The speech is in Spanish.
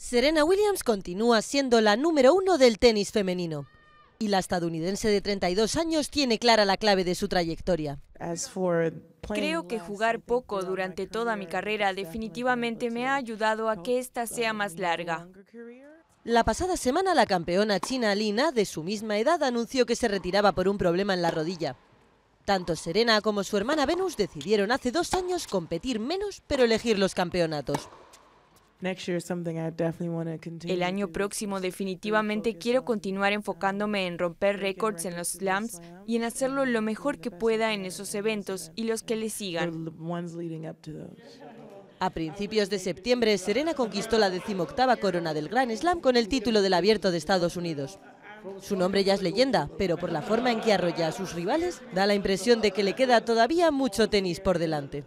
Serena Williams continúa siendo la número uno del tenis femenino y la estadounidense de 32 años tiene clara la clave de su trayectoria. Creo que jugar poco durante toda mi carrera definitivamente me ha ayudado a que esta sea más larga. La pasada semana la campeona china Lina, de su misma edad, anunció que se retiraba por un problema en la rodilla. Tanto Serena como su hermana Venus decidieron hace dos años competir menos pero elegir los campeonatos. El año próximo definitivamente quiero continuar enfocándome en romper récords en los slams y en hacerlo lo mejor que pueda en esos eventos y los que le sigan. A principios de septiembre, Serena conquistó la decimoctava corona del Grand Slam con el título del Abierto de Estados Unidos. Su nombre ya es leyenda, pero por la forma en que arrolla a sus rivales, da la impresión de que le queda todavía mucho tenis por delante.